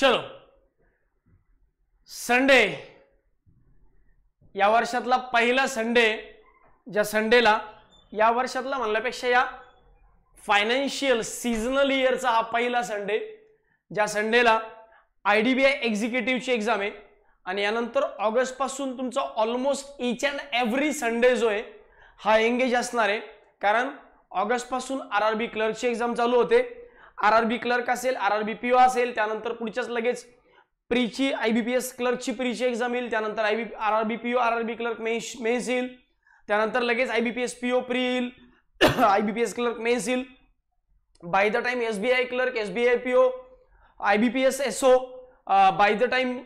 चलो संडे या वर्षातला पहिला संडे ज्या संडेला या वर्षातला म्हणल्यापेक्षा या फायनान्शियल सीजनल इयरचा हा पहिला संडे ज्या संडेला आय डी बी आय एक्झिक्युटिव्हची एक्झाम आहे आणि यानंतर ऑगस्टपासून तुमचा almost each and every Sunday जो आहे हा एंगेज असणार आहे कारण ऑगस्टपासून आर आर बी क्लर्कची एक्झाम चालू होते आर आर बी क्लर्क असेल R R B P O असेल त्यानंतर पुढच्याच लगेच प्रीची आय बी पी एस क्लर्कची प्रीची एक्झाम येईल त्यानंतर I B R R B P O R R B clerk men's mains येईल त्यानंतर लगेच I B P S P O pre येईल I B P S clerk mains येईल by the time S B I clerk S B I P O I B P S S O by the time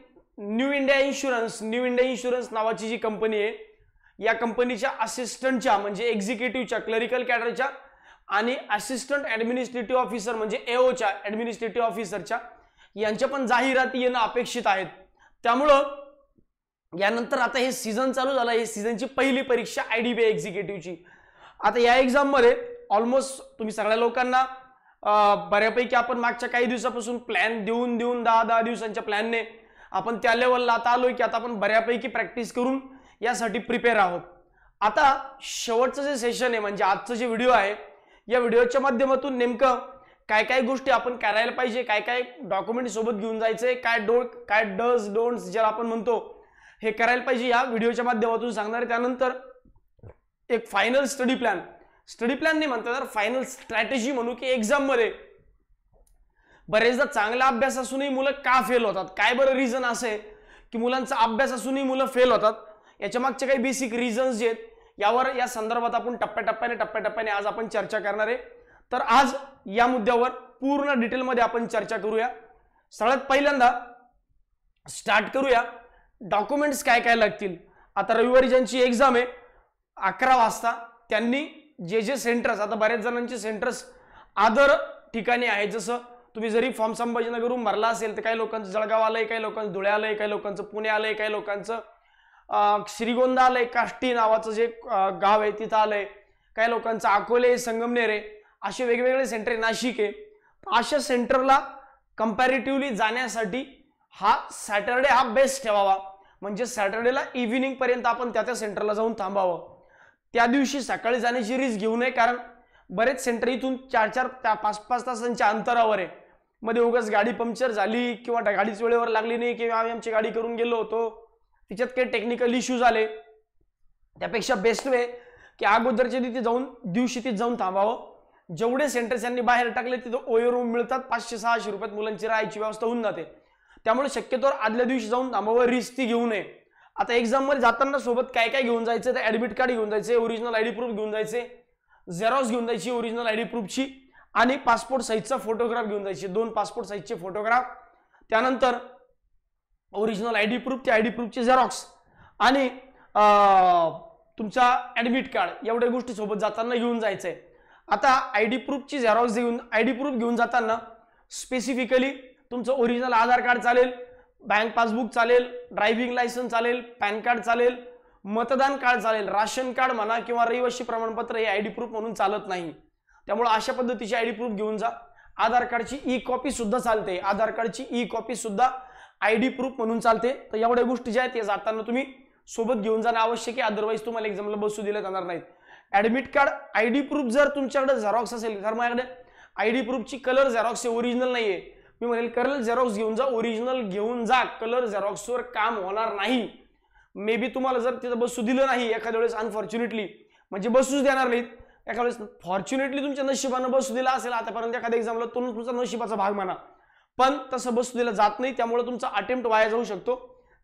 New India insurance New India insurance नावाची जी company आहे या कंपनीच्या असिस्टंटच्या म्हणजे एक्झिक्युटिव्हच्या clerical कॅडरच्या आणि assistant administrative officer म्हणजे एओच्या administrative ऑफिसरच्या यांच्या पण जाहिराती येणं अपेक्षित आहेत त्यामुळं यानंतर आता हे सीझन चालू झालं हे सीझनची पहिली परीक्षा आय डी बी एक्झिक्युटिव्हची आता या एक्झाममध्ये ऑलमोस्ट तुम्ही सगळ्या लोकांना बऱ्यापैकी आपण मागच्या काही दिवसापासून प्लॅन देऊन देऊन दहा दहा दिवसांच्या प्लॅनने आपण त्या लेवलला आता आलोय की आता आपण बऱ्यापैकी प्रॅक्टिस करून यासाठी प्रिपेअर आहोत आता शेवटचं जे सेशन आहे म्हणजे आजचं जे व्हिडिओ आहे या व्हिडिओच्या माध्यमातून नेमकं काय काय गोष्टी आपण करायला पाहिजे काय काय डॉक्युमेंट सोबत घेऊन जायचंय काय डो काय डज डोंट्स ज्याला आपण म्हणतो हे करायला पाहिजे या व्हिडिओच्या माध्यमातून सांगणार त्यानंतर एक final study plan study plan नाही म्हणता तर फायनल स्ट्रॅटेजी म्हणू की एक्झाममध्ये बरेचदा चांगला अभ्यास असूनही मुलं का फेल होतात काय बरं रिझन असं आहे की मुलांचा अभ्यास असूनही मुलं फेल होतात याच्या मागचे काही बेसिक रिझन्स जे आहेत यावर या संदर्भात आपण टप्प्याटप्प्याने टप्प्याटप्प्याने आज आपण चर्चा करणार आहे तर आज या मुद्द्यावर पूर्ण डिटेलमध्ये आपण चर्चा करूया सगळ्यात पहिल्यांदा स्टार्ट करूया डॉक्युमेंट्स काय काय लागतील आता रविवारी ज्यांची एक्झाम आहे अकरा वाजता त्यांनी जे जे सेंटर्स आता बऱ्याच जणांचे सेंटर्स आदर ठिकाणी आहेत जसं तुम्ही जरी फॉर्म संभाजीनगरहून भरला असेल तर काही लोकांचं जळगाव आलंय काही लोकांचं धुळे आलंय काही लोकांचं पुणे आलंय काही लोकांचं श्रीगोंदा आलंय काष्टी नावाचं जे गाव आहे तिथं आलंय काही लोकांचं अकोले संगमनेर आहे असे वेगवेगळे सेंटर आहे नाशिक आहे अशा सेंटरला कंपॅरेटिव्हली जाण्यासाठी हा सॅटर्डे हा बेस्ट ठेवावा म्हणजे सॅटर्डेला इव्हिनिंग पर्यंत आपण त्या त्या सेंटरला जाऊन थांबावं त्या दिवशी सकाळी जाण्याची रिस्क घेऊ नये कारण बरेच सेंटर इथून चार चार पाच पाच तासांच्या अंतरावर आहे मध्ये उगाच गाडी पंक्चर झाली किंवा गाडीच वेळेवर लागली नाही किंवा आम्ही आमची गाडी करून गेलो होतो तिच्यात काही टेक्निकल इश्यूज आले त्यापेक्षा बेस्ट वे की अगोदरच्या तिथे जाऊन दिवशी तिथे जाऊन थांबावं जेवढे सेंटर्स यांनी बाहेर टाकले तिथं ओयो रूम मिळतात पाचशे सहाशे रुपयात मुलांची राहायची व्यवस्था होऊन जाते त्यामुळे शक्यतोवर आदल्या दिवशी जाऊन थांबावं रिस्क ती घेऊ नये आता एक्झाममध्ये जाताना सोबत काय काय घेऊन जायचं तर ऍडमिट कार्ड घेऊन जायचे ओरिजिनल आयडी प्रूफ घेऊन जायचे झेरॉक्स घेऊन जायची ओरिजिनल आयडी प्रूफची आणि पासपोर्ट साईजचा फोटोग्राफ घेऊन जायचे दोन पासपोर्ट साईजचे फोटोग्राफ त्यानंतर ओरिजिनल आय डी प्रूफ ते आय डी प्रूफचे झेरॉक्स आणि तुमचा ॲडमिट कार्ड एवढ्या गोष्टी सोबत जाताना घेऊन जायचं आहे आता आय डी प्रूफची झेरॉक्स घेऊन आय डी प्रूफ घेऊन जाताना स्पेसिफिकली तुमचं ओरिजिनल आधार कार्ड चालेल बँक पासबुक चालेल ड्रायव्हिंग लायसन्स चालेल पॅन कार्ड चालेल मतदान कार्ड चालेल राशन कार्ड म्हणा किंवा रहिवासी प्रमाणपत्र हे आय डी प्रूफ म्हणून चालत नाही त्यामुळे अशा पद्धतीची आय डी प्रूफ घेऊन जा आधार कार्डची ई कॉपी सुद्धा चालते आधार कार्डची ई कॉपी सुद्धा आय डी प्रूफ म्हणून चालते तर एवढ्या गोष्टी ज्या आहेत जाताना तुम्ही सोबत घेऊन जाणं आवश्यक आहे अदरवाईज तुम्हाला एक्झामला बसू दिलं जाणार नाहीत admit card I D proof जर तुमच्याकडे झेरॉक्स असेल कारण माझ्याकडे आय डी प्रूफची कलर झेरॉक्स आहे ओरिजिनल नाही आहे मी म्हणेल कलर झेरॉक्स घेऊन जा ओरिजिनल घेऊन जा कलर झेरॉक्सवर काम होणार नाही मे बी तुम्हाला जर तिथं बसू दिलं नाही एखाद्या वेळेस अनफॉर्च्युनेटली म्हणजे बसूच देणार नाहीत एखाद्या वेळेस फॉर्च्युनेटली तुमच्या नशिबानं बसू दिला असेल आतापर्यंत एखाद्या एक्झामला तुम्ही तुमचा नशिबाचा भाग म्हणा पण तसं बसू दिलं जात नाही त्यामुळे तुमचा अटेम्प्ट वाया जाऊ शकतो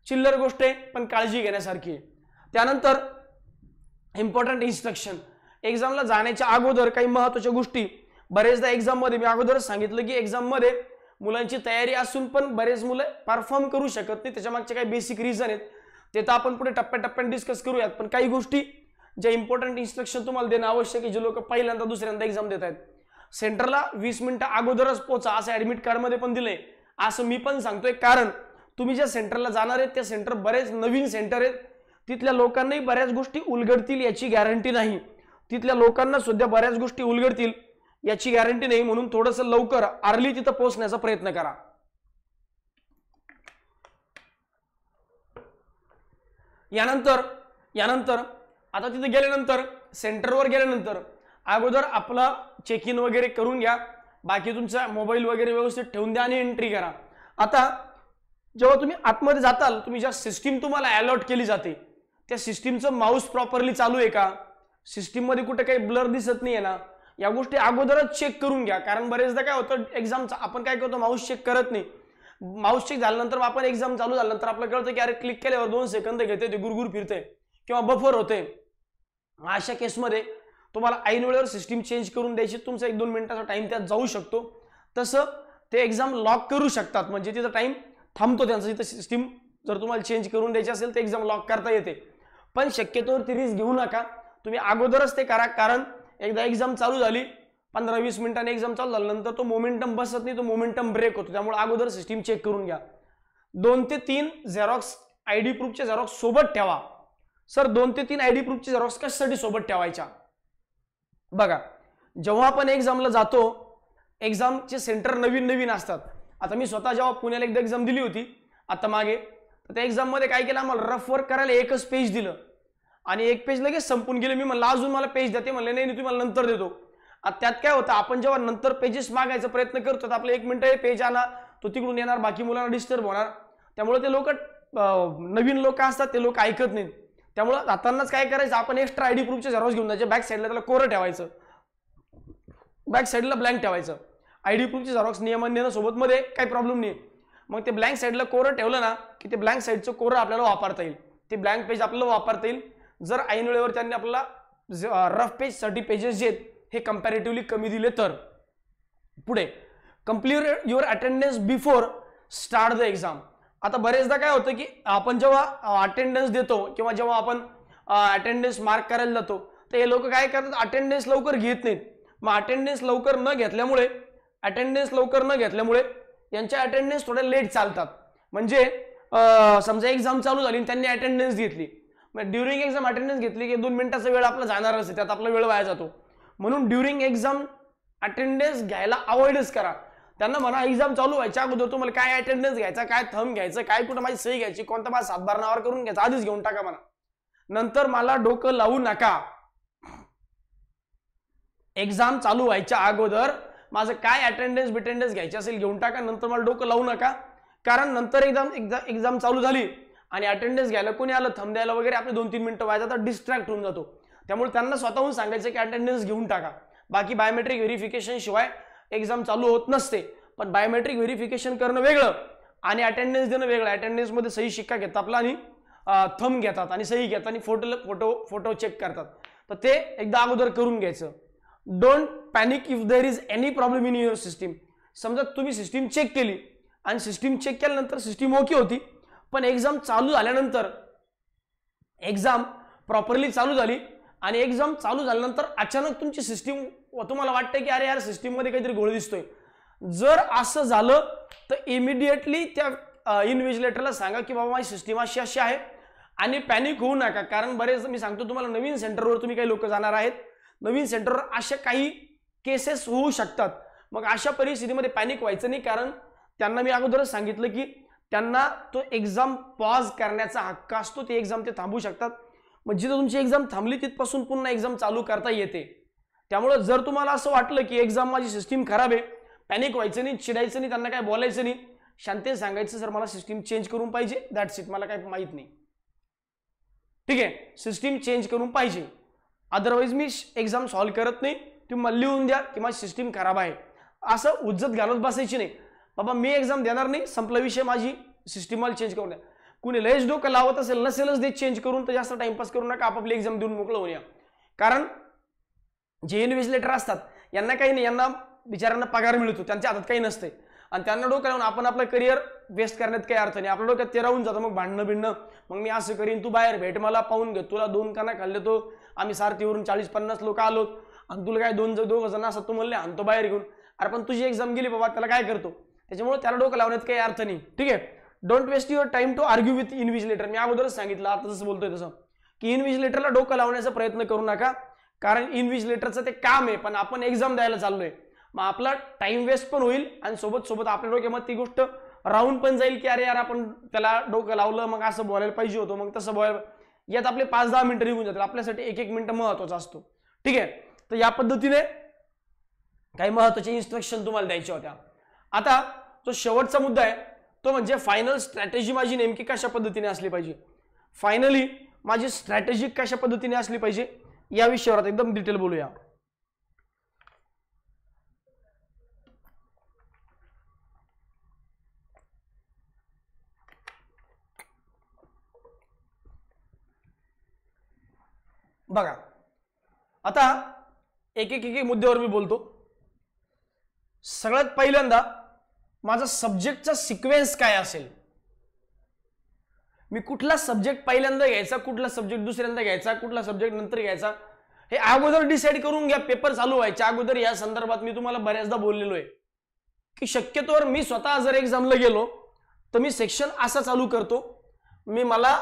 चिल्लर गोष्ट आहे पण काळजी घेण्यासारखी आहे त्यानंतर इम्पॉर्टंट इन्स्ट्रक्शन एक्झामला जाण्याच्या अगोदर काही महत्वाच्या गोष्टी बरेचदा एक्झाममध्ये मी अगोदर सांगितलं की एक्झाममध्ये मुलांची तयारी असून पण बरेच मुलं परफॉर्म करू शकत नाही त्याच्यामागचे काही बेसिक रिझन आहेत ते तर आपण पुढे टप्प्याटप्प्यात डिस्कस करूयात पण काही गोष्टी ज्या इम्पॉर्टंट इन्स्ट्रक्शन तुम्हाला देणं आवश्यक आहे जे लोक पहिल्यांदा दुसऱ्यांदा एक्झाम देत आहेत सेंटरला वीस मिनिटं अगोदरच पोचा असं ऍडमिट कार्डमध्ये पण दिलंय असं मी पण सांगतोय कारण तुम्ही ज्या सेंटरला जाणार आहेत त्या सेंटर बरेच नवीन सेंटर आहेत तिथल्या लोकांनाही बऱ्याच गोष्टी उलगडतील याची गॅरंटी नाही तिथल्या लोकांना सुद्धा बऱ्याच गोष्टी उलगडतील याची गॅरंटी नाही म्हणून थोडंसं लवकर अर्ली तिथं पोहोचण्याचा प्रयत्न करा यानंतर यानंतर आता तिथे गेल्यानंतर सेंटरवर गेल्यानंतर अगोदर आपला चेक इन वगैरे करून घ्या बाकी तुमचा मोबाईल वगैरे व्यवस्थित ठेवून द्या आणि एंट्री करा आता जेव्हा तुम्ही आतमध्ये जाताल तुम्ही ज्या सिस्टीम तुम्हाला अलॉट केली जाते त्या सिस्टीमचं माऊस प्रॉपरली चालू आहे का सिस्टीममध्ये कुठे काही ब्लर दिसत नाही आहे ना या गोष्टी अगोदरच चेक करून घ्या कारण बरेचदा काय होतं एक्झामचं आपण काय करतो माऊस चेक करत नाही माऊस चेक झाल्यानंतर आपण एक्झाम चालू झाल्यानंतर आपल्याला कळतं की अरे क्लिक केल्यावर दोन सेकंद घेते ते गुरगुर फिरते किंवा बफर होते अशा केसमध्ये तुम्हाला ऐन वेळेवर सिस्टीम चेंज करून द्यायची तुमचा एक दोन मिनिटाचा टाइम त्यात जाऊ शकतो तसं ते एक्झाम लॉक करू शकतात म्हणजे तिथं टाइम थांबतो त्यांचं तिथं सिस्टीम जर तुम्हाला चेंज करून द्यायची असेल तर एक्झाम लॉक करता येते पण शक्यतोवर ती रिस्क घेऊ नका तुम्ही अगोदरच ते करा कारण एकदा एक्झाम चालू झाली पंधरा वीस मिनिटांनी एक्झाम चालू झाल्यानंतर तो मोमेंटम बसत नाही तो मोमेंटम ब्रेक होतो त्यामुळे अगोदर सिस्टीम चेक करून घ्या दोन ते तीन झेरॉक्स आय डी प्रूफचे झेरॉक्स सोबत ठेवा सर दोन ते तीन आय डी प्रूफचे झेरॉक्स कशासाठी सोबत ठेवायच्या बघा जेव्हा आपण एक्झामला जातो एक्झामचे सेंटर नवीन नवीन असतात आता मी स्वतः जेव्हा पुण्याला एकदा एक्झाम दिली होती आता मागे तर त्या एक्झाममध्ये काय केलं आम्हाला रफ वर्क करायला एकच पेज दिलं आणि एक पेज लगेच संपून गेलं मी म्हणलं अजून मला पेज देते म्हणले नाही तुम्ही मला नंतर देतो आता त्यात काय होतं आपण जेव्हा नंतर पेजेस मागायचा प्रयत्न करतो तर आपलं एक मिनटं हे पेज आला तो तिकडून येणार बाकी मुलांना डिस्टर्ब होणार त्यामुळे ते लोक नवीन लोक असतात ते लोक ऐकत नाहीत त्यामुळं जातानाच काय करायचं आपण एक्स्ट्रा आयडी प्रूफचे झेरॉक्स घेऊन जायचे बॅक साईडला त्याला कोरं ठेवायचं बॅक साईडला ब्लँक ठेवायचं आयडी प्रूफचे झेरॉक्स नियमन सोबत मध्ये काही प्रॉब्लेम नाही मग ते ब्लँक साईडला कोरं ठेवलं ना की ते ब्लँक साईडचं कोरं आपल्याला वापरता येईल ते ब्लँक पेज आपल्याला वापरता येईल जर ऐन वेळेवर त्यांनी आपल्याला रफ पेज सर्टी पेजेस जे आहेत हे कम्पॅरेटिव्हली कमी दिले तर पुढे complete your attendance before start the exam आता बरेचदा काय होतं की आपण जेव्हा अटेंडन्स देतो किंवा जेव्हा आपण अटेंडन्स मार्क करायला जातो तर हे लोक काय करतात अटेंडन्स लवकर घेत नाहीत मग अटेंडन्स लवकर न घेतल्यामुळे अटेंडन्स लवकर न घेतल्यामुळे यांच्या अटेंडन्स थोड्या लेट चालतात म्हणजे समजा एक्झाम चालू झाली त्यांनी अटेंडन्स घेतली मग ड्युरिंग एक्झाम अटेंडन्स घेतली की दोन मिनिटाचा वेळ आपला जाणार असेल त्यात आपला वेळ वाया जातो म्हणून ड्युरिंग एक्झाम अटेंडन्स घ्यायला अवॉइडच करा त्यांना म्हणा एक्झाम चालू व्हायच्या अगोदर तुम्हाला काय अटेंडन्स घ्यायचा काय थम घ्यायचं काय कुठं माझी सही घ्यायची कोणता माझा सातबार नावार करून घ्यायचा आधीच घेऊन टाका म्हणा नंतर मला डोकं लावू नका एक्झाम चालू व्हायच्या अगोदर माझं काय अटेंडन्स बिटेंडन्स घ्यायची असेल घेऊन टाका नंतर मला डोकं लावू नका कारण नंतर एक्झाम एक्झाम एक्झाम चालू झाली आणि अटेंडन्स घ्यायला कोणी आलं थम द्यायला वगैरे आपले दोन तीन मिनटं व्हायचा तर डिस्ट्रॅक्ट होऊन जातो त्यामुळे त्यांना स्वतःहून सांगायचं की अटेंडन्स घेऊन टाका बाकी बायोमेट्रिक व्हेरिफिकेशन शिवाय एक्झाम चालू होत नसते पण बायोमेट्रिक व्हेरिफिकेशन करणं वेगळं आणि अटेंडन्स देणं वेगळं अटेंडन्समध्ये सही शिक्का घेतात आपला आणि थम घेतात आणि सही घेतात आणि फोटो फोटो फोटो चेक करतात तर ते एकदा अगोदर करून घ्यायचं don't panic if there is any problem in your system समजा तुम्ही सिस्टीम चेक केली आणि सिस्टीम चेक केल्यानंतर सिस्टीम ओके होती पण एक्झाम चालू झाल्यानंतर एक्झाम प्रॉपरली चालू झाली आणि एक्झाम चालू झाल्यानंतर अचानक तुमची सिस्टीम तुम्हाला वाटतं की अरे यार सिस्टीममध्ये काहीतरी घोळ दिसतोय जर असं झालं तर इमिडिएटली त्या इनव्हिजिलेटरला सांगा की बाबा माझी सिस्टीम अशी अशी आहे आणि पॅनिक होऊ नका कारण बरेच मी सांगतो तुम्हाला नवीन सेंटरवर तुम्ही काही लोक जाणार आहेत नवीन सेंटरवर अशा काही केसेस होऊ शकतात मग अशा परिस्थितीमध्ये पॅनिक व्हायचं नाही कारण त्यांना मी अगोदरच सांगितलं की त्यांना तो एक्झाम पॉज करण्याचा हक्क असतो ते एक्झाम ते थांबू शकतात मग जिथं तुमची एक्झाम थांबली तिथपासून पुन्हा एक्झाम चालू करता येते त्यामुळं जर तुम्हाला असं वाटलं की एक्झाम माझी सिस्टीम खराब आहे पॅनिक व्हायचं नाही चिडायचं नाही त्यांना काय बोलायचं नाही शांतीने सांगायचं सर मला सिस्टीम चेंज करून पाहिजे दॅट्स इट मला काय माहीत नाही ठीक आहे सिस्टीम चेंज करून पाहिजे अदरवाईज मी एक्झाम सॉल्व्ह करत नाही तुम्ही लिहून द्या की माझी सिस्टीम खराब आहे असं उज्जत घालत बसायची नाही बाबा मी एक्झाम देणार नाही संपला विषय माझी सिस्टीम मला चेंज करून द्या कुणी लयच डोकं लावत असेल नसेलच दे चेंज करून तर जास्त टाइमपास करू नका आपापली एक्झाम देऊन मोकळं या कारण जे इन्व्हेस्टिलेटर असतात यांना काही नाही यांना बिचाऱ्यांना पगार मिळतो त्यांच्या हातात काही नसते आणि त्यांना डोकं लावून आपण आपलं करिअर वेस्ट करण्यात काही अर्थ नाही आपल्या डोक्यात ते राहून जातं मग भांडणं भिंडणं मग मी असं करीन तू बाहेर भेट मला पाहून घे तुला दोन काना खाल्ले तो आम्ही सारथीवरून चाळीस पन्नास लोक आलो आणि तुला काय दोन दोघ जण असतात तू म्हणले आणि तो बाहेर घेऊन अरे पण तुझी एक्झाम गेली बाबा त्याला काय करतो त्याच्यामुळे त्याला डोकं लावण्यात काही अर्थ नाही ठीक आहे don't waste your time to argue with invigilator मी अगोदरच सांगितलं आता जसं बोलतोय तसं की इन्व्हिजिलेटरला डोकं लावण्याचा प्रयत्न करू नका कारण इनव्हिजिलेटरचं ते काम आहे पण आपण एक्झाम द्यायला चाललोय मग आपला टाइम वेस्ट पण होईल आणि सोबत सोबत आपल्या डोक्यामध्ये ती गोष्ट राहून पण जाईल की अरे यार आपण त्याला डोकं लावलं मग असं बोलायला पाहिजे होतं मग तसं बोलायला यात आपले पाच दहा मिनिटं निघून जातील आपल्यासाठी एक एक मिनिटं महत्वाचा असतो ठीक आहे तर या पद्धतीने काही महत्वाचे इन्स्ट्रक्शन तुम्हाला द्यायच्या होत्या आता जो शेवटचा मुद्दा आहे तो म्हणजे फायनल स्ट्रॅटेजी माझी नेमकी कशा पद्धतीने असली पाहिजे फायनली माझी स्ट्रॅटेजी कशा पद्धतीने असली पाहिजे या विषयावर एकदम डिटेल बोलूया बघा आता एक एक एक मुद्द्यावर मी बोलतो सगळ्यात पहिल्यांदा माझा सब्जेक्टचा सिक्वेन्स काय असेल मी कुठला सब्जेक्ट पहिल्यांदा घ्यायचा कुठला सब्जेक्ट दुसऱ्यांदा घ्यायचा कुठला सब्जेक्ट नंतर घ्यायचा हे अगोदर डिसाईड करून घ्या पेपर चालू व्हायच्या अगोदर या संदर्भात मी तुम्हाला बऱ्याचदा बोललेलो आहे की शक्यतोवर मी स्वतः जर एक्झामला गेलो तर मी सेक्शन असा चालू करतो मी मला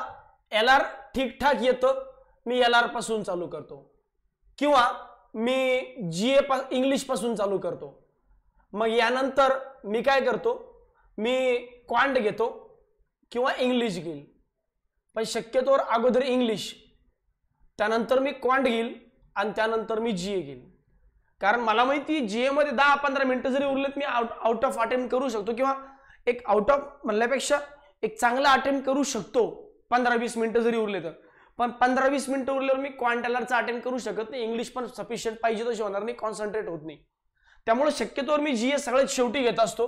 एल आर ठीकठाक येतं मी एल आर पासून चालू करतो किंवा मी जी ए पा इंग्लिशपासून चालू करतो मग यानंतर मी काय करतो मी क्वांट घेतो किंवा इंग्लिश घेईल पण शक्यतोवर अगोदर इंग्लिश त्यानंतर मी क्वांट घेईल आणि त्यानंतर मी जी ए घेईल कारण मला माहिती जी एमध्ये दहा पंधरा मिनटं जरी उरलेत मी आउट आउट ऑफ अटेम्प्ट करू शकतो किंवा एक आउट ऑफ म्हणल्यापेक्षा एक चांगला अटेम्प्ट करू शकतो पंधरा वीस मिनटं जरी उरले तर पण पंधरा वीस मिनटं उरल्यावर मी क्वांटलरचा अटेम्प्ट करू शकत नाही इंग्लिश पण सफिशियंट पाहिजे तशी होणार नाही कॉन्सन्ट्रेट होत नाही त्यामुळे शक्यतोवर मी जी एस सगळ्यात शेवटी घेत असतो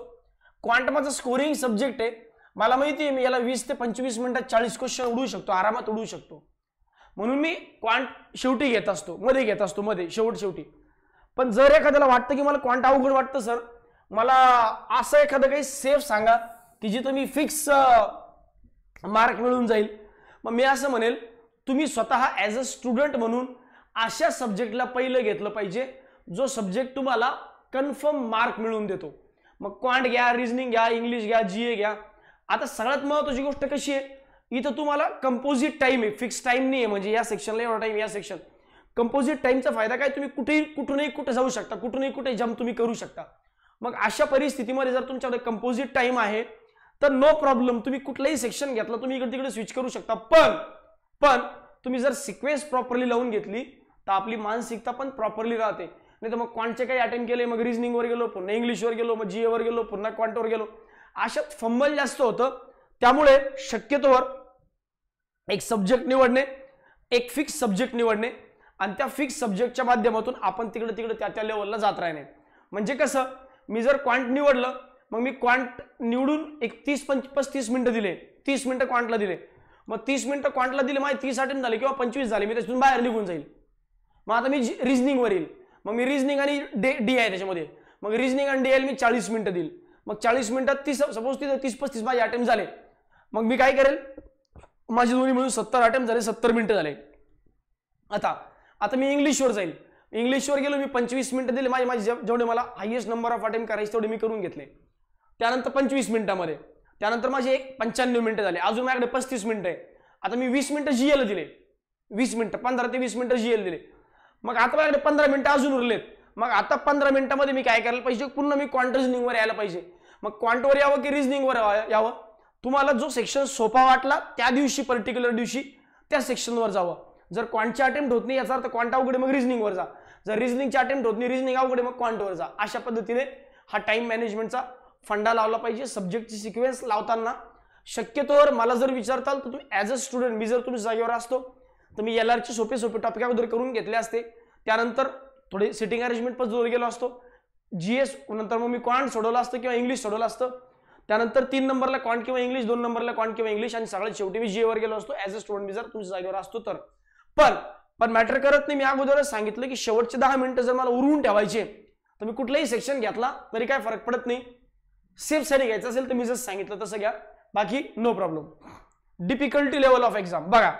क्वांटमाचा स्कोरिंग सब्जेक्ट आहे मला माहिती आहे मी याला वीस ते पंचवीस मिनिटात चाळीस क्वेश्चन उडवू शकतो आरामात उडू शकतो म्हणून मी क्वांट शेवटी घेत असतो मध्ये घेत असतो मध्ये शेवट शेवटी पण जर एखाद्याला वाटतं की मला क्वांट अवघड वाटतं सर मला असं एखादं काही सेफ सांगा की जिथं मी फिक्स मार्क मिळून जाईल मग मी असं म्हणेल तुम्ही स्वतः ॲज अ स्टुडंट म्हणून अशा सब्जेक्टला पहिलं घेतलं पाहिजे जो सब्जेक्ट तुम्हाला कन्फर्म मार्क मिळवून देतो मग क्वांट घ्या रिजनिंग घ्या इंग्लिश घ्या जी ए घ्या आता सगळ्यात महत्वाची गोष्ट कशी आहे इथं तुम्हाला कंपोजिट टाईम आहे फिक्स टाईम नाही आहे म्हणजे या सेक्शनला एवढा टाईम या सेक्शन कंपोजिट टाईमचा फायदा काय तुम्ही कुठेही कुठूनही कुठे जाऊ शकता कुठूनही कुठे जम्प तुम्ही करू शकता मग अशा परिस्थितीमध्ये जर तुमच्याकडे कंपोजिट टाईम आहे तर नो प्रॉब्लेम तुम्ही कुठलंही सेक्शन घेतला तुम्ही इकडे तिकडे स्विच करू शकता पण पण तुम्ही जर सिक्वेन्स प्रॉपरली लावून घेतली तर आपली मानसिकता पण प्रॉपरली राहते नाही तर मग क्वांटचे काही अटेंड केले मग रिजनिंगवर गेलो पुन्हा इंग्लिशवर गेलो मग जी एवर गेलो पुन्हा क्वांटवर गेलो अशात फंबल जास्त होतं त्यामुळे शक्यतोवर एक सब्जेक्ट निवडणे एक फिक्स सब्जेक्ट निवडणे आणि त्या फिक्स सब्जेक्टच्या माध्यमातून आपण तिकडे तिकडे त्या त्या लेवलला जात राहणे म्हणजे कसं मी जर क्वांट निवडलं मग मी क्वांट निवडून एक तीस पंच पस्तीस मिनटं दिले तीस मिनटं क्वांटला दिले मग तीस मिनटं क्वांटला दिले माझे तीस अटेंड झाले किंवा पंचवीस झाले मी त्याच्यातून बाहेर निघून जाईल मग आता मी रिजनिंगवर येईल मग मी रिजनिंग आणि डे डी आहे त्याच्यामध्ये मग रिजनिंग आणि डी एल मी चाळीस मिनिटं देईल मग चाळीस मिनिटात तीस सपोज तिथं तीस पस्तीस माझे अटेम्प्ट झाले मग मी काय करेल माझे दोन्ही मिळून सत्तर अटेम्प्ट झाले सत्तर मिनिटं झाले आता आता मी इंग्लिशवर जाईल इंग्लिशवर गेलो मी पंचवीस मिनिटं दिले माझे माझे जेवढे मला हायेस्ट नंबर ऑफ अटेम्प्ट करायचे तेवढे मी करून घेतले त्यानंतर पंचवीस मिनिटामध्ये त्यानंतर माझे एक पंच्याण्णव मिनटं झाले अजून माझ्याकडे पस्तीस मिनिटं आहे आता मी वीस मिनटं जी एल दिले वीस मिनटं पंधरा ते वीस मिनटं जी एल दिले मग आता माझ्याकडे पंधरा मिनटं अजून उरलेत मग आता पंधरा मिनिटामध्ये मी काय करायला पाहिजे पुन्हा मी क्वांट रिजनिंगवर यायला पाहिजे मग क्वांटवर यावं की रिजनिंगवर यावं तुम्हाला जो सेक्शन सोपा वाटला त्या दिवशी पर्टिक्युलर दिवशी त्या सेक्शनवर जावं जर क्वांटची अटेम्प्ट होत नाही याचा अर्थ क्वांट अवघडे मग रिजनिंगवर जा जर रिजनिंगच्या अटेम्प्ट होत नाही रिजनिंग अवघडे मग क्वांटवर जा अशा पद्धतीने हा टाइम मॅनेजमेंटचा फंडा लावला पाहिजे सब्जेक्टची सिक्वेन्स लावताना शक्यतोवर मला जर विचारताल तर तुम्ही ॲज अ स्टुडंट मी जर तुम्ही जागेवर असतो तर मी एल आरचे सोपे सोपे टॉपिक अगोदर करून घेतले असते त्यानंतर थोडे सिटिंग अरेंजमेंट पण जोर गेलो असतो जी एस नंतर मग मी क्वांट सोडवलं असतं किंवा इंग्लिश सोडवलं असतं त्यानंतर तीन नंबरला क्वांट किंवा इंग्लिश दोन नंबरला क्वांट किंवा इंग्लिश आणि सगळ्यात शेवटी मी वर गेलो असतो एज अ स्टुडंट मी जर तुमच्या जागेवर असतो तर पण पण मॅटर करत नाही मी अगोदरच सांगितलं की शेवटचे दहा मिनिटं जर मला उरवून ठेवायचे तर मी कुठलाही सेक्शन घेतला तरी काय फरक पडत नाही सेफ सरी घ्यायचं असेल तर मी जसं सांगितलं तसं घ्या बाकी no problem difficulty level of exam बघा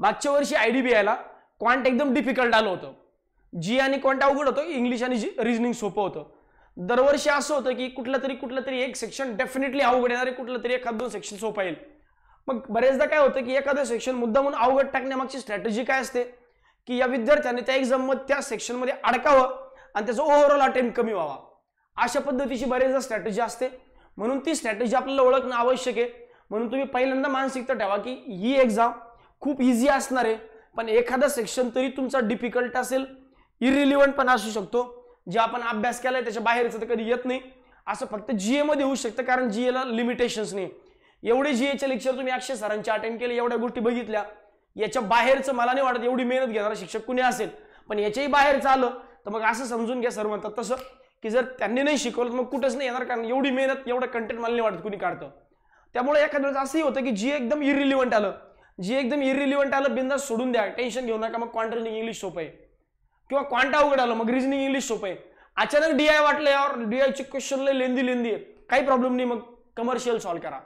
मागच्या वर्षी आय डी बी आयला क्वांट एकदम डिफिकल्ट आलं होतं जी आणि क्वांट अवघड होतं इंग्लिश आणि जी रिजनिंग सोपं होतं दरवर्षी असं होतं की कुठलं तरी कुठलं तरी एक सेक्शन डेफिनेटली अवघड येणार कुठलं तरी एखादं दोन सेक्शन सोपं येईल मग बरेचदा काय होतं की एखादं सेक्शन मुद्दा म्हणून अवघड टाकण्यामागची स्ट्रॅटेजी काय असते की या विद्यार्थ्याने त्या एक्झाममध्ये त्या सेक्शनमध्ये अडकावं आणि त्याचा ओव्हरऑल अटेम्प्ट कमी व्हावा अशा पद्धतीची बरेचदा स्ट्रॅटेजी असते म्हणून ती स्ट्रॅटेजी आपल्याला ओळखणं आवश्यक आहे म्हणून तुम्ही पहिल्यांदा मानसिकता ठेवा की ही एक्झाम खूप इझी असणार आहे पण एखादा सेक्शन तरी तुमचा डिफिकल्ट असेल इरिलिव्हंट पण असू शकतो जे आपण अभ्यास केलाय त्याच्या बाहेरचं तर कधी येत नाही असं फक्त जी मध्ये होऊ शकतं कारण जी एला लिमिटेशन्स नाही एवढे जी एचे लेक्चर तुम्ही अक्षय सरांचे अटेंड केले एवढ्या गोष्टी बघितल्या याच्या बाहेरचं मला नाही वाटत एवढी मेहनत घेणारा शिक्षक कुणी असेल पण याच्याही बाहेरचं आलं तर मग असं समजून घ्या सर म्हणतात तसं की जर त्यांनी नाही शिकवलं तर मग कुठंच नाही येणार कारण एवढी मेहनत एवढं कंटेंट मला नाही वाटत कुणी काढतं त्यामुळे एखाद्या वेळेस असंही होतं की जी एकदम इरिलिव्हंट आलं जी एकदम इरिलिव्हंट आलं बिंदा सोडून द्या टेन्शन घेऊ नका मग क्वांट रिजनिंग इंग्लिश सोपं आहे किंवा क्वांट अवघड आलं मग रिजनिंग इंग्लिश सोपं आहे अचानक आय वाटलं यावर डीआयची क्वेश्चन लय लेंदी लेंदी आहे काही प्रॉब्लेम नाही मग कमर्शियल सॉल्व्ह करा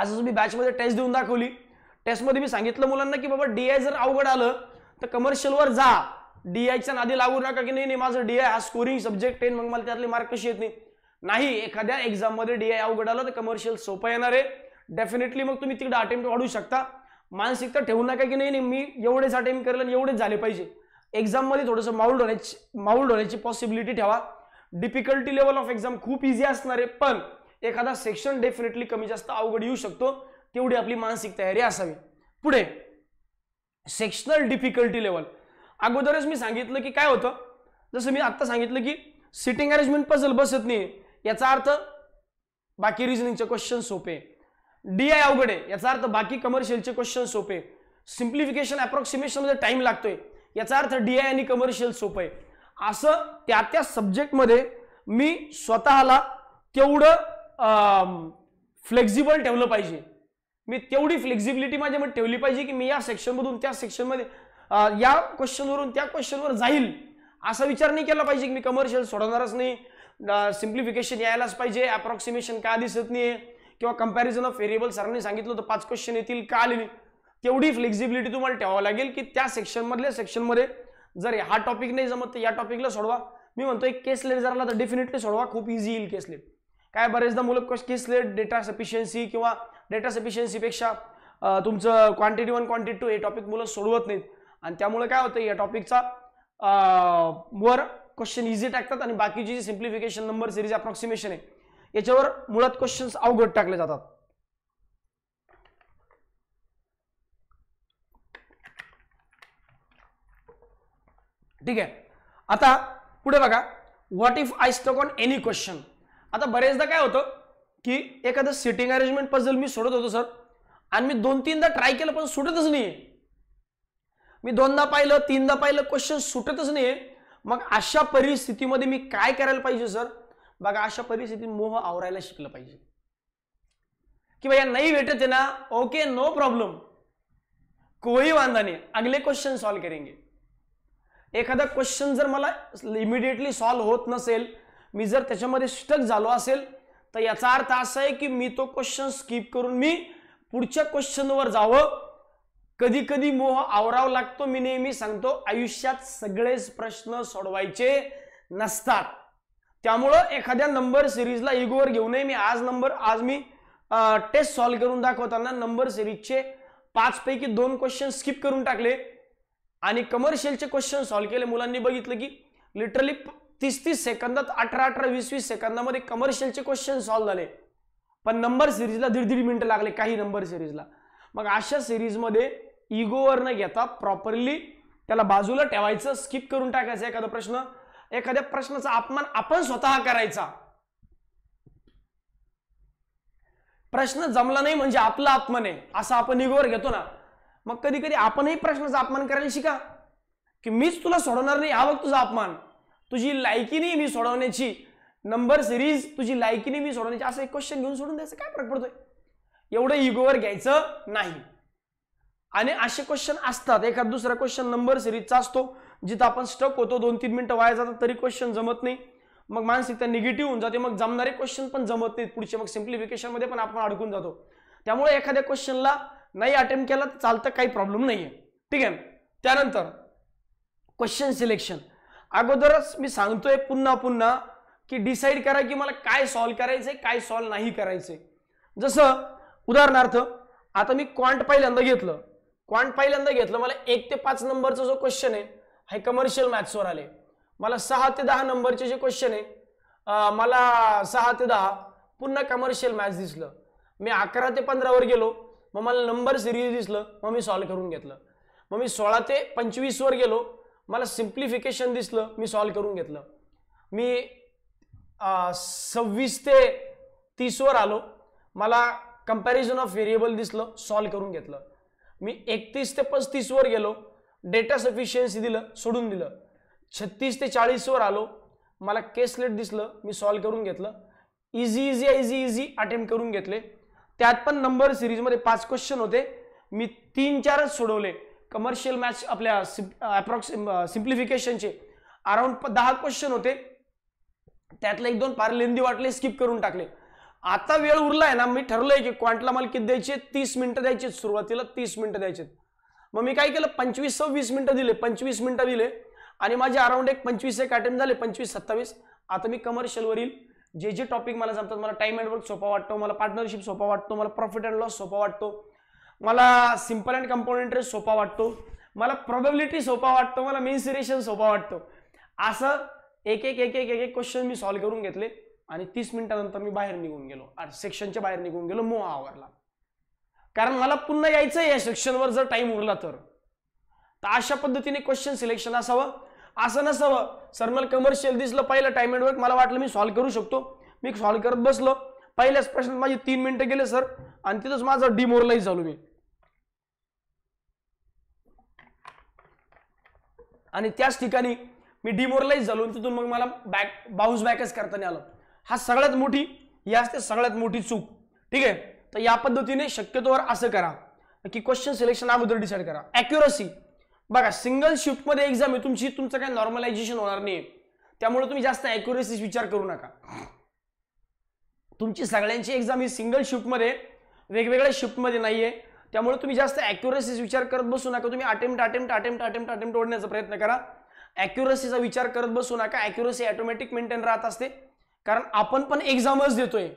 आज मी बॅचमध्ये टेस्ट देऊन दाखवली टेस्टमध्ये मी सांगितलं मुलांना की बाबा आय जर अवघड आलं तर वर जा आयच्या नादी लागू नका की नाही नाही माझं डीआय हा स्कोरिंग सब्जेक्ट आहे मग मला त्यातले मार्क कशी येत नाही एखाद्या एक्झाममध्ये आय अवघड आलं तर कमर्शियल सोपं येणार आहे डेफिनेटली मग तुम्ही तिकडे अटेम्प्ट वाढू शकता मानसिकता ठेवू नका की नाही मी एवढेच अटेम्प्ट करेल आणि एवढेच झाले पाहिजे एक्झाममध्ये थोडंसं माऊल्ड होण्याची माऊल्ड होण्याची पॉसिबिलिटी ठेवा डिफिकल्टी लेवल ऑफ एक्झाम खूप इझी असणार आहे पण एखादा सेक्शन डेफिनेटली कमी जास्त अवघड येऊ शकतो तेवढी आपली मानसिक तयारी असावी पुढे सेक्शनल डिफिकल्टी लेवल अगोदरच मी सांगितलं की काय होतं जसं मी आत्ता सांगितलं की सिटिंग अरेंजमेंट पझल बसत नाही याचा अर्थ बाकी रिझनिंगचे क्वेश्चन सोपे डी आय अवघड आहे याचा अर्थ बाकी कमर्शियलचे क्वेश्चन सोपे सिम्प्लिफिकेशन अप्रॉक्सिमेशनमध्ये टाइम लागतोय याचा अर्थ डी आय आणि कमर्शियल सोपं आहे असं त्या त्या सब्जेक्टमध्ये मी स्वतःला तेवढं फ्लेक्झिबल ठेवलं पाहिजे मी तेवढी फ्लेक्झिबिलिटी माझ्यामध्ये ठेवली पाहिजे की मी या सेक्शनमधून त्या सेक्शनमध्ये या क्वेश्चनवरून त्या क्वेश्चनवर जाईल असा विचार नाही केला पाहिजे की मी कमर्शियल सोडवणारच नाही सिम्प्लिफिकेशन यायलाच पाहिजे अप्रॉक्सिमेशन का दिसत नाही किंवा कंपॅरिझन ऑफ व्हेरिएबल सरांनी सांगितलं तर पाच क्वेश्चन येतील का आलेली तेवढी फ्लेक्झिबिलिटी तुम्हाला ठेवावं लागेल की त्या सेक्शनमधल्या सेक्शनमध्ये जर हा टॉपिक नाही जमत तर या टॉपिकला सोडवा मी म्हणतो एक केस लेट जराला तर डेफिनेटली सोडवा खूप इझी येईल केस लेट काय बरेचदा मुलं केस लेट डेटा सफिशियन्सी किंवा डेटा सफिशियन्सीपेक्षा तुमचं क्वांटिटी वन क्वांटिटी टू हे टॉपिक मुलं सोडवत नाहीत आणि त्यामुळे काय होतं या टॉपिकचा वर क्वेश्चन इझी टाकतात आणि बाकीची जी सिम्प्लिफिकेशन नंबर सिरीज अप्रॉक्सिमेशन आहे याच्यावर मुळात क्वेश्चन्स अवघड टाकले जातात ठीक आहे आता पुढे बघा what if I stuck on any question आता बरेचदा काय होतं की एखादं सिटिंग अरेंजमेंट पझल मी सोडत होतो सर आणि मी दोन तीनदा ट्राय केलं पण सुटतच नाही मी दोनदा पाहिलं तीनदा पाहिलं क्वेश्चन सुटतच नाही मग अशा परिस्थितीमध्ये मी काय करायला पाहिजे सर बघा अशा परिस्थितीत मोह आवरायला शिकलं पाहिजे किंवा या नाही भेटत आहे ना ओके नो प्रॉब्लेम कोई वांदा नाही अगले क्वेश्चन सॉल्व करेंगे एखादा क्वेश्चन जर मला इमिडिएटली सॉल्व होत नसेल मी जर त्याच्यामध्ये स्टक झालो असेल तर याचा अर्थ असा आहे की मी तो क्वेश्चन स्किप करून मी पुढच्या क्वेश्चनवर जावं कधी कधी मोह आवराव लागतो मी नेहमी सांगतो आयुष्यात सगळेच प्रश्न सोडवायचे नसतात त्यामुळं एखाद्या नंबर सिरीजला इगोवर घेऊ नये मी आज नंबर आज मी टेस्ट सॉल्व्ह करून दाखवताना नंबर सिरीजचे पाचपैकी दोन क्वेश्चन स्किप करून टाकले आणि कमर्शियलचे क्वेश्चन सॉल्व्ह केले मुलांनी बघितलं की लिटरली तीस तीस सेकंदात अठरा अठरा वीस वीस सेकंदामध्ये कमर्शियलचे क्वेश्चन सॉल्व्ह झाले पण नंबर सिरीजला दीड दीड मिनिटं लागले काही नंबर सिरीजला मग अशा सिरीजमध्ये इगोवर न घेता प्रॉपरली त्याला बाजूला ठेवायचं स्किप करून टाकायचं एखादा प्रश्न एखाद्या प्रश्नाचा अपमान आपण स्वतः करायचा प्रश्न जमला नाही म्हणजे आपला अपमान आहे असं आपण इगोवर घेतो ना मग कधी कधी आपणही प्रश्नाचा अपमान करायला शिका की मीच तुला सोडवणार नाही हा बघ तुझा अपमान तुझी लायकी नाही मी सोडवण्याची नंबर सिरीज तुझी लायकी नाही मी सोडवण्याची असं एक क्वेश्चन घेऊन सोडून द्यायचं काय फरक पडतोय एवढं इगोवर घ्यायचं नाही आणि असे क्वेश्चन असतात एखाद दुसरा क्वेश्चन नंबर सिरीजचा असतो जिथं आपण स्टक होतो दोन तीन मिनिटं वाया जातात तरी क्वेश्चन जमत नाही मग मानसिकता निगेटिव्ह होऊन जाते मग जमणारे क्वेश्चन पण जमत नाहीत पुढचे मग सिम्प्लिफिकेशनमध्ये पण आपण अडकून जातो त्यामुळे एखाद्या क्वेश्चनला नाही अटेम्प्ट केला तर चालतं काही प्रॉब्लेम नाही आहे ठीक आहे त्यानंतर क्वेश्चन सिलेक्शन अगोदरच मी सांगतोय पुन्हा पुन्हा की डिसाईड करा की मला काय सॉल्व्ह करायचंय काय सॉल्व्ह नाही करायचंय जसं उदाहरणार्थ आता मी क्वांट पहिल्यांदा घेतलं क्वांट पहिल्यांदा घेतलं मला एक ते पाच नंबरचा जो क्वेश्चन आहे हे कमर्शियल मॅथ्सवर आले मला सहा ते दहा नंबरचे जे क्वेश्चन आहे मला सहा ते दहा पुन्हा कमर्शियल मॅथ्स दिसलं मी अकरा ते पंधरावर गेलो मग मला नंबर सिरीज दिसलं मग मी सॉल्व्ह करून घेतलं मग मी सोळा ते पंचवीसवर गेलो मला सिम्प्लिफिकेशन दिसलं मी सॉल्व्ह करून घेतलं मी सव्वीस ते तीसवर आलो मला कंपॅरिझन ऑफ व्हेरिएबल दिसलं सॉल्व्ह करून घेतलं मी एकतीस ते पस्तीसवर गेलो डेटा सफिशियन्सी दिलं सोडून दिलं छत्तीस ते चाळीसवर आलो मला केसलेट दिसलं मी सॉल्व करून घेतलं easy easy easy easy attempt करून घेतले त्यात पण नंबर सिरीजमध्ये पाच क्वेश्चन होते मी तीन चारच सोडवले कमर्शियल मॅच आपल्या अप्रॉक्सि सिम्प्लिफिकेशनचे अराउंड दहा क्वेश्चन होते त्यातले एक दोन पार लेंदी वाटले स्किप करून टाकले आता वेळ उरलाय ना मी ठरलोय की क्वांटला मला किती द्यायचे तीस मिनिटं द्यायचे सुरुवातीला तीस मिनिटं द्यायचे मग मी काय केलं पंचवीस सव्वीस मिनिटं दिले पंचवीस मिनिटं दिले आणि माझे अराउंड एक पंचवीस एक अटेम्प्ट झाले पंचवीस सत्तावीस आता मी कमर्शियलवरील जे जे टॉपिक मला जमतात मला टाईम अँड वर्क सोपा वाटतो मला पार्टनरशिप सोपा वाटतो मला प्रॉफिट अँड लॉस सोपा वाटतो मला सिम्पल अँड कंपाऊंड इंटरेस्ट सोपा वाटतो मला प्रॉबेबिलिटी सोपा वाटतो मला मेन सिरेशन सोपा वाटतो असं एक एक एक एक एक क्वेश्चन मी सॉल्व्ह करून घेतले आणि तीस मिनिटानंतर मी बाहेर निघून गेलो सेक्शनच्या बाहेर निघून गेलो मोहा आवरला कारण मला पुन्हा यायचं या सेक्शनवर जर टाइम उरला तर अशा पद्धतीने क्वेश्चन सिलेक्शन असावं असं नसावं सर मला कमर्शियल दिसलं पहिलं टाइम अँड वर्क मला वाटलं मी सॉल्व्ह करू शकतो मी सॉल्व्ह करत बसलो पहिल्याच प्रश्न माझे तीन मिनिटं गेले सर आणि तिथंच माझं डिमोरलाईज झालो मी आणि त्याच ठिकाणी मी डिमोरलाईज झालो तिथून मग मला बॅक बाउन्स बॅकच करताना आलं हा सगळ्यात मोठी ही असते सगळ्यात मोठी चूक ठीक आहे तर या पद्धतीने शक्यतोवर असं करा की क्वेश्चन सिलेक्शन अगोदर डिसाईड करा ॲक्युरसी बघा सिंगल शिफ्टमध्ये एक्झाम आहे तुमची तुमचं काही नॉर्मलायझेशन होणार नाही त्यामुळे तुम्ही जास्त अॅक्युरसी विचार करू नका तुमची सगळ्यांची एक्झाम ही सिंगल शिफ्टमध्ये वेगवेगळ्या शिफ्टमध्ये नाही आहे त्यामुळे तुम्ही जास्त ॲक्युरेसीज विचार करत बसू नका तुम्ही attempt attempt attempt attempt attempt ओढण्याचा प्रयत्न करा अॅक्युरसीचा विचार करत बसू नका अॅक्युरसी ऑटोमॅटिक मेंटेन राहत असते कारण आपण पण एक्झामच देतोय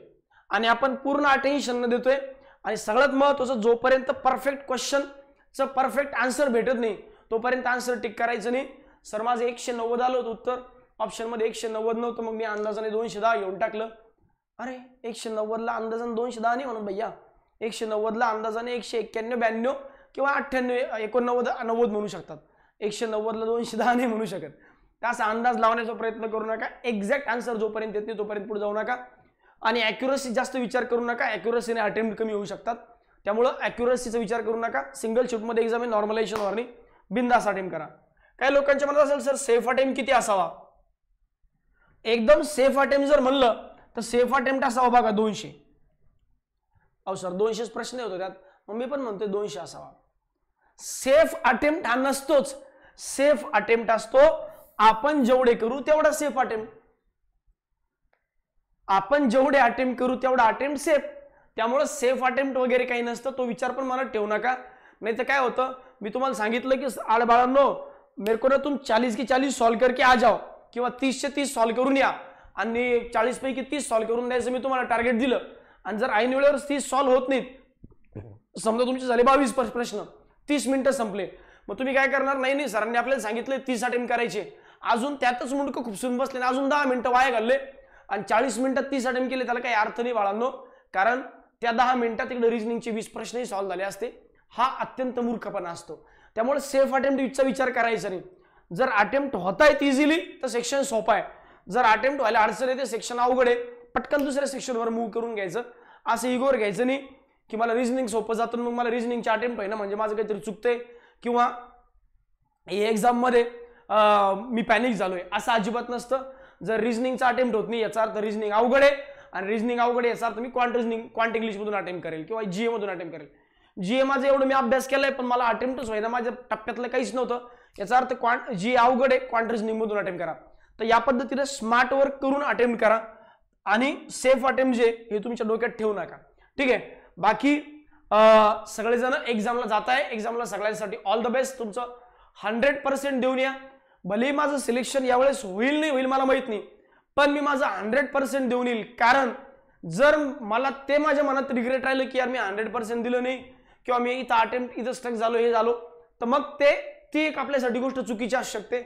आणि आपण पूर्ण अटेन्शन देतोय आणि सगळ्यात महत्वाचं जोपर्यंत परफेक्ट क्वेश्चनचं परफेक्ट आन्सर भेटत नाही तोपर्यंत आन्सर टिक करायचं नाही सर माझं एकशे नव्वद आलं होतं उत्तर ऑप्शनमध्ये एकशे नव्वद नव्हतं मग मी अंदाजाने दोनशे दहा घेऊन टाकलं अरे एकशे नव्वदला अंदाजाने दोनशे दहा नाही म्हणून भैया एकशे नव्वदला अंदाजाने एकशे एक्क्याण्णव ब्याण्णव किंवा अठ्ठ्याण्णव एकोणनव्वद नव्वद म्हणू शकतात एकशे नव्वदला दोनशे दहा नाही म्हणू शकत असा अंदाज लावण्याचा प्रयत्न करू नका एक्झॅक्ट आन्सर जोपर्यंत येत नाही तोपर्यंत पुढे जाऊ नका आणि ॲक्युरसी जास्त विचार करू नका ॲक्युरसीने अटेम्प्ट कमी होऊ शकतात त्यामुळं ॲक्युरसीचा विचार करू नका सिंगल शूटमध्ये एक्झाम आहे नॉर्मलायझेशन वॉर्निंग बिंदास अटेम्प्ट करा काही लोकांच्या मनात असेल सर सेफ अटेम्प्ट किती असावा एकदम सेफ अटेम्प्ट जर म्हणलं तर सेफ अटेम्प्ट असावा बघा दोनशे अहो सर दोनशेच प्रश्न येतो त्यात मग मी पण म्हणतोय दोनशे असावा सेफ अटेम्प्ट हा नसतोच सेफ अटेम्प्ट असतो आपण जेवढे करू तेवढा सेफ अटेम्प्ट आपण जेवढे अटेम्प्ट करू तेवढा अटेम्प्ट सेफ त्यामुळं सेफ अटेम्प्ट वगैरे काही नसतं तो विचार पण मला ठेवू नका नाही तर काय होतं मी तुम्हाला सांगितलं की आडबाळांनो नो ना तुम चाळीस की चाळीस सॉल्व करके आ जाओ किंवा तीसशे तीस सॉल्व करून या आणि चाळीसपैकी तीस सॉल्व करून द्यायचं मी तुम्हाला टार्गेट दिलं आणि जर ऐन वेळेवर तीस सॉल्व होत नाहीत समजा तुमचे झाले बावीस प्रश्न तीस मिनटं संपले मग तुम्ही काय करणार नाही नाही सरांनी आपल्याला सांगितले तीस अटेम्प्ट करायचे अजून त्यातच मुंडकं खूप बसले अजून दहा मिनटं वाया घालले आणि चाळीस मिनिटात तीस अटेम्प्ट केले त्याला काही अर्थ नाही बाळांनो कारण त्या दहा मिनिटात इकडे रिजनिंगचे वीस प्रश्नही सॉल्व्ह झाले असते हा अत्यंत मूर्खपणा असतो त्यामुळे सेफ अटेम्प्टचा विचार करायचा नाही जर अटेम्प्ट होत आहेत इझिली तर सेक्शन सोपं आहे जर अटेम्प्ट व्हायला अडचण येते सेक्शन अवघड आहे पटकन दुसऱ्या सेक्शनवर मूव्ह करून घ्यायचं असं इगोर घ्यायचं नाही की मला रिजनिंग सोपं जातं मग मला रिजनिंगचे अटेम्प्ट आहे ना म्हणजे माझं काहीतरी चुकतंय किंवा एक्झाममध्ये मी पॅनिक झालोय असं अजिबात नसतं जर रिझनिंगचा अटेम्प्ट होत नाही याचा अर्थ रिजनिंग अवघड आहे आणि रिझनिंग अवघड याचा अर्थ मी क्वांट रिझनिंग क्वांट इंग्लिशमधून अटेम्प्ट करेल किंवा जीए मधून अटेम्प्ट करेल जीए माझं एवढं मी अभ्यास केलाय पण मला अटेम्प्टच ना माझ्या टप्प्यातलं काहीच नव्हतं याचा अर्थ क्वांट जी अवघड आहे क्वांट रिझनिंगमधून अटेम्प्ट करा तर या पद्धतीने स्मार्ट वर्क करून अटेम्प्ट करा आणि सेफ अटेम्प्ट जे हे तुमच्या डोक्यात ठेवू नका ठीक आहे बाकी सगळेजण एक्झामला जात आहे एक्झामला सगळ्यांसाठी ऑल द बेस्ट तुमचं हंड्रेड पर्सेंट देऊन या भले माझं सिलेक्शन यावेळेस होईल नाही होईल मला माहीत नाही पण मी माझं हंड्रेड पर्सेंट देऊन येईल कारण जर मला ते माझ्या मनात रिग्रेट राहिलं की यार मी हंड्रेड पर्सेंट दिलं नाही किंवा मी इथं अटेम्प्ट इथं स्ट्रक झालो हे झालो तर मग ते ती एक आपल्यासाठी गोष्ट चुकीची असू शकते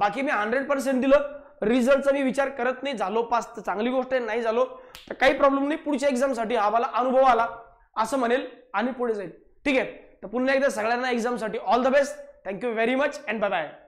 बाकी मी हंड्रेड पर्सेंट दिलं रिझल्टचा मी विचार करत नाही झालो पास तर चांगली गोष्ट आहे नाही झालो तर काही प्रॉब्लेम नाही पुढच्या एक्झामसाठी हा मला अनुभव आला असं म्हणेल आणि पुढे जाईल ठीक आहे तर पुन्हा एकदा सगळ्यांना एक्झामसाठी all the best thank you very much and bye bye